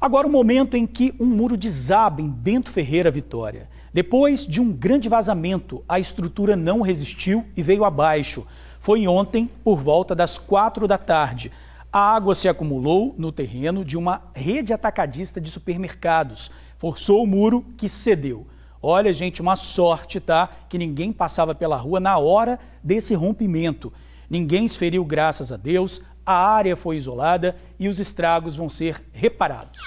Agora o momento em que um muro desaba em Bento Ferreira, Vitória. Depois de um grande vazamento, a estrutura não resistiu e veio abaixo. Foi ontem, por volta das quatro da tarde. A água se acumulou no terreno de uma rede atacadista de supermercados. Forçou o muro, que cedeu. Olha, gente, uma sorte, tá? Que ninguém passava pela rua na hora desse rompimento. Ninguém se feriu, graças a Deus a área foi isolada e os estragos vão ser reparados.